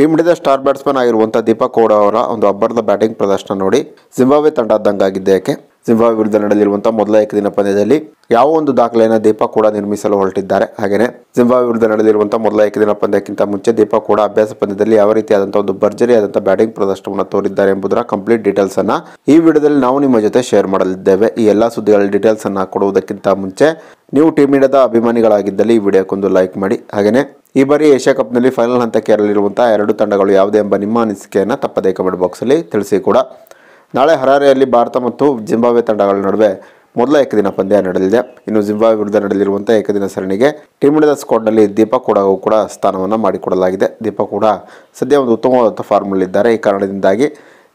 team ಇಂಡಿಯಾದ star batsman ಆಗಿರುವಂತಹ ದೀಪಕ್ ಕೋಡ ಅವರ ಒಂದು ಅಬ್ಬರದ ಬ್ಯಾಟಿಂಗ್ ಪ್ರದರ್ಶನ ನೋಡಿ ಜಿಂಬಾಬ್ವೆ ತಂಡದ್ದಂಗಾಗಿದೆ ಯಾಕೆ ಜಿಂಬಾಬ್ವೆ ವಿರುದ್ಧ ನಡೆದಿರುವಂತಹ ಮೊದಲ ಏಕದಿನ ಪಂದ್ಯದಲ್ಲಿ ಯಾವ ಒಂದು ದಾಖಲೆಯನ್ನು ದೀಪಕ್ ಕೂಡ ನಿರ್ಮಿಸಲು ಹೊರಟಿದ್ದಾರೆ ಹಾಗೆಯೇ ಜಿಂಬಾಬ್ವೆ ವಿರುದ್ಧ ನಡೆದಿರುವಂತಹ ಮೊದಲ ಏಕದಿನ ಪಂದ್ಯಕ್ಕಿಂತ ಮುಂಚೆ ದೀಪಕ್ ಕೂಡ ಅಭ್ಯಾಸ ಪಂದ್ಯದಲ್ಲಿ ಯಾವ ರೀತಿಯಾದಂತಹ ಒಂದು ಭರ್ಜರಿ ಆದಂತಹ ಬ್ಯಾಟಿಂಗ್ ಪ್ರದರ್ಶನವನ್ನು ತೋರಿದ್ದಾರೆ ಎಂಬುದರ ಕಂಪ್ಲೀಟ್ ಡೀಟೇಲ್ಸ್ ಅನ್ನ ಈ ವಿಡಿಯೋದಲ್ಲಿ ನಾವು ನಿಮ್ಮ ಜೊತೆ ಶೇರ್ ಮಾಡಲಿದ್ದೇವೆ ಈ ಎಲ್ಲ ಸುದ್ದಿಗಳ ಡೀಟೇಲ್ಸ್ ಅನ್ನ ಕೊಡುವುದಕ್ಕಿಂತ ಮುಂಚೆ ನೀವು ಟೀಮ್ ಇಂಡಿಯಾದ ಅಭಿಮಾನಿಗಳಾಗಿದ್ದಲ್ಲಿ ಈ ವಿಡಿಯೋಕ್ಕೊಂದು ಲೈಕ್ ಮಾಡಿ ಹಾಗೆಯೇ ಈ ಬಾರಿ ಏಷ್ಯಾ ಕಪ್ನಲ್ಲಿ ಫೈನಲ್ ಹಂತಕ್ಕೆ ಇರಲಿರುವಂಥ ಎರಡು ತಂಡಗಳು ಯಾವುದೇ ಎಂಬ ನಿಮ್ಮ ಅನಿಸಿಕೆಯನ್ನು ತಪ್ಪದೇ ಕಮೆಂಟ್ ಬಾಕ್ಸಲ್ಲಿ ತಿಳಿಸಿ ಕೂಡ ನಾಳೆ ಹರಾರೆಯಲ್ಲಿ ಭಾರತ ಮತ್ತು ಜಿಂಬಾಬ್ವೆ ತಂಡಗಳ ನಡುವೆ ಮೊದಲ ಏಕದಿನ ಪಂದ್ಯ ನಡೆದಿದೆ ಇನ್ನು ಜಿಂಬಾಬ್ ವಿರುದ್ಧ ನಡೆದಿರುವಂಥ ಏಕದಿನ ಸರಣಿಗೆ ಟೀಮ್ ಇಂಡಿಯಾದ ಸ್ಕಾಡ್ನಲ್ಲಿ ದೀಪಕ್ ಕೂಡ ಕೂಡ ಸ್ಥಾನವನ್ನು ಮಾಡಿಕೊಡಲಾಗಿದೆ ದೀಪಕ್ ಕೂಡ ಸದ್ಯ ಒಂದು ಉತ್ತಮವಾದಂಥ ಇದ್ದಾರೆ ಈ ಕಾರಣದಿಂದಾಗಿ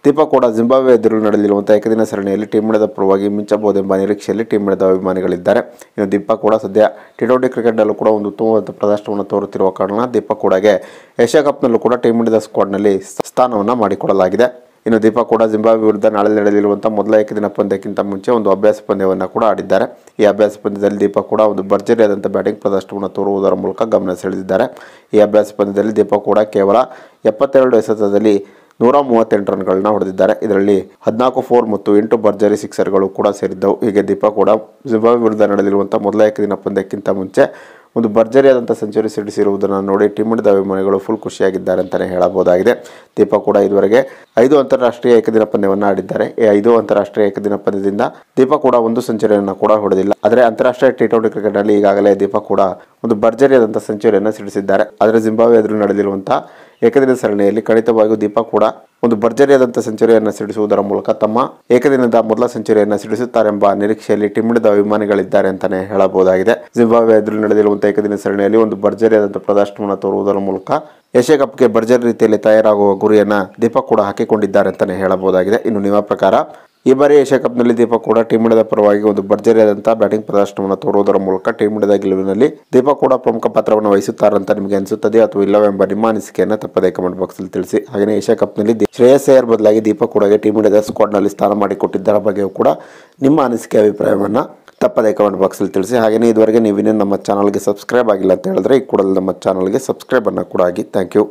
ದೀಪ ಕೂಡ ಜಿಂಬಾಬ್ವೆ ಎದುರು ನಡೆದಿರುವಂತಹ ಏಕದಿನ ಸರಣಿಯಲ್ಲಿ ಟೀಮ್ ಇಂಡಿಯಾದ ಪರವಾಗಿ ಮಿಂಚಬಹುದೆಂಬ ನಿರೀಕ್ಷೆಯಲ್ಲಿ ಟೀಮ್ ಇಂಡಿಯಾದ ಅಭಿಮಾನಿಗಳಿದ್ದಾರೆ ಇನ್ನು ದೀಪ ಕೂಡ ಸದ್ಯ ಟಿ ಟ್ವೆಂಟಿ ಕ್ರಿಕೆಟ್ನಲ್ಲೂ ಕೂಡ ಒಂದು ಉತ್ತಮವಾದ ಪ್ರದರ್ಶನವನ್ನು ತೋರುತ್ತಿರುವ ಕಾರಣ ದೀಪ ಕೂಡಗೆ ಏಷ್ಯಾ ಕಪ್ನಲ್ಲೂ ಕೂಡ ಟೀಮ್ ಇಂಡಿಯಾದ ಸ್ಕ್ವಾಡ್ನಲ್ಲಿ ಸ್ಥಾನವನ್ನು ಮಾಡಿಕೊಡಲಾಗಿದೆ ಇನ್ನು ದೀಪ ಕೂಡ ಜಿಂಬಾಬ್ವೆ ವಿರುದ್ಧ ನಾಳೆ ನಡೆಯಲಿರುವಂಥ ಮೊದಲ ಏಕದಿನ ಪಂದ್ಯಕ್ಕಿಂತ ಮುಂಚೆ ಒಂದು ಅಭ್ಯಾಸ ಪಂದ್ಯವನ್ನು ಕೂಡ ಆಡಿದ್ದಾರೆ ಈ ಅಭ್ಯಾಸ ಪಂದ್ಯದಲ್ಲಿ ದೀಪ ಕೂಡ ಒಂದು ಭರ್ಜರಿಯಾದಂಥ ಬ್ಯಾಟಿಂಗ್ ಪ್ರದರ್ಶನವನ್ನು ತೋರುವುದರ ಮೂಲಕ ಗಮನ ಸೆಳೆದಿದ್ದಾರೆ ಈ ಅಭ್ಯಾಸ ಪಂದ್ಯದಲ್ಲಿ ದೀಪ ಕೂಡ ಕೇವಲ ಎಪ್ಪತ್ತೆರಡು ಎಸೆತದಲ್ಲಿ ನೂರ ಮೂವತ್ತೆಂಟು ರನ್ಗಳನ್ನ ಹೊಡೆದಿದ್ದಾರೆ ಇದರಲ್ಲಿ ಹದಿನಾಲ್ಕು ಫೋರ್ ಮತ್ತು ಎಂಟು ಭರ್ಜರಿ ಸಿಕ್ಸರ್ಗಳು ಕೂಡ ಸೇರಿದ್ದವು ಹೀಗೆ ದೀಪಾ ಕೂಡ ಜಿಂಬಾಬ್ವೆ ವಿರುದ್ಧ ನಡೆದಿರುವಂತಹ ಮೊದಲ ಏಕದಿನ ಪಂದ್ಯಕ್ಕಿಂತ ಮುಂಚೆ ಒಂದು ಭರ್ಜರಿಯಾದಂಥ ಸೆಂಚುರಿ ಸಿಡಿಸಿರುವುದನ್ನು ನೋಡಿ ಟೀಮ್ ಇಂಡಿಯಾದ ಅಭಿಮಾನಿಗಳು ಫುಲ್ ಖುಷಿಯಾಗಿದ್ದಾರೆ ಅಂತಲೇ ಹೇಳಬಹುದಾಗಿದೆ ದೀಪಕ್ ಕೂಡ ಇದುವರೆಗೆ ಐದು ಅಂತಾರಾಷ್ಟ್ರೀಯ ಏಕದಿನ ಪಂದ್ಯವನ್ನು ಆಡಿದ್ದಾರೆ ಈ ಐದು ಅಂತಾರಾಷ್ಟ್ರೀಯ ಏಕದಿನ ಪಂದ್ಯದಿಂದ ದೀಪಕ್ ಕೂಡ ಒಂದು ಸೆಂಚುರಿಯನ್ನು ಕೂಡ ಹೊಡೆದಿಲ್ಲ ಆದರೆ ಅಂತಾರಾಷ್ಟ್ರೀಯ ಟಿ ಟ್ವೆಂಟಿ ಕ್ರಿಕೆಟ್ನಲ್ಲಿ ಈಗಾಗಲೇ ದೀಪಕ್ ಕೂಡ ಒಂದು ಭರ್ಜರಿಯಾದಂಥ ಸೆಂಚುರಿಯನ್ನು ಸಿಡಿಸಿದ್ದಾರೆ ಆದರೆ ಜಿಂಬಾಬ್ವೆ ಎದುರು ನಡೆದಿರುವಂತಹ ಏಕದಿನ ಸರಣಿಯಲ್ಲಿ ಖಂಡಿತವಾಗಿಯೂ ದೀಪಕ್ ಕೂಡ ಒಂದು ಭರ್ಜರಿಯಾದಂಥ ಸೆಂಚುರಿಯನ್ನು ಸಿಡಿಸುವುದರ ಮೂಲಕ ತಮ್ಮ ಏಕದಿನದ ಮೊದಲ ಸೆಂಚುರಿಯನ್ನು ಸಿಡಿಸುತ್ತಾರೆಂಬ ನಿರೀಕ್ಷೆಯಲ್ಲಿ ಟಿಮಿಡಿದ ಅಭಿಮಾನಿಗಳಿದ್ದಾರೆ ಅಂತಾನೆ ಹೇಳಬಹುದಾಗಿದೆ ಜಿಂಬಾಬ್ವೆ ಎದುರು ನಡೆದಿರುವಂತಹ ಏಕದಿನ ಸರಣಿಯಲ್ಲಿ ಒಂದು ಭರ್ಜರಿಯಾದಂತಹ ಪ್ರದರ್ಶನವನ್ನು ತೋರುವುದರ ಮೂಲಕ ಏಷ್ಯಾ ಕಪ್ಗೆ ಭರ್ಜರಿ ರೀತಿಯಲ್ಲಿ ತಯಾರಾಗುವ ಗುರಿಯನ್ನು ದೀಪಕ್ ಕೂಡ ಹಾಕಿಕೊಂಡಿದ್ದಾರೆ ಅಂತಾನೆ ಹೇಳಬಹುದಾಗಿದೆ ಇನ್ನು ನಿಮ್ಮ ಪ್ರಕಾರ ಈ ಬಾರಿ ಏಷ್ಯಾ ಕಪ್ನಲ್ಲಿ ದೀಪಕ್ ಕೂಡ ಟೀಮ್ ಇಂಡಿಯಾದ ಪರವಾಗಿ ಒಂದು ಭರ್ಜರಿಯಾದಂತಹ ಬ್ಯಾಟಿಂಗ್ ಪ್ರದರ್ಶನವನ್ನು ತೋರುವುದರ ಮೂಲಕ ಟೀಮ್ ಇಂಡಿಯಾದ ಗೆಲುವಿನಲ್ಲಿ ದೀಪಕ್ ಕೂಡ ಪ್ರಮುಖ ಪಾತ್ರವನ್ನು ವಹಿಸುತ್ತಾರಂತ ನಿಮಗೆ ಅನಿಸುತ್ತದೆ ಅಥವಾ ಇಲ್ಲವೆಂಬ ನಿಮ್ಮ ಅನಿಸಿಕೆಯನ್ನು ತಪ್ಪದೇ ಕಮೆಂಟ್ ಬಾಕ್ಸ್ ಅಲ್ಲಿ ತಿಳಿಸಿ ಹಾಗೆ ಏಷ್ಯಾ ಕಪ್ನಲ್ಲಿ ಶ್ರೇಯಸ್ ಅಯ್ಯರ್ ಬದಲಾಗಿ ದೀಪಕ್ ಕೂಡ ಟೀಮ್ ಇಂಡಿಯಾದ ಸ್ಕ್ವಾಡ್ನಲ್ಲಿ ಸ್ಥಾನ ಮಾಡಿಕೊಟ್ಟಿದ್ದರ ಬಗ್ಗೆಯೂ ಕೂಡ ನಿಮ್ಮ ಅನಿಸಿಕೆ ಅಭಿಪ್ರಾಯವನ್ನು ತಪ್ಪದೇ ಕಮೆಂಟ್ ಅಲ್ಲಿ ತಿಳಿಸಿ ಹಾಗೆಯೇ ಇದುವರೆಗೆ ನೀವಿನ ನಮ್ಮ ಚಾನಲ್ಗೆ ಸಬ್ಸ್ಕ್ರೈಬ್ ಆಗಿಲ್ಲ ಅಂತ ಹೇಳಿದ್ರೆ ಈ ಕೂಡಲೇ ನಮ್ಮ ಚಾನಲ್ಗೆ ಅನ್ನು ಕೂಡ ಆಗಿ ಥ್ಯಾಂಕ್ ಯು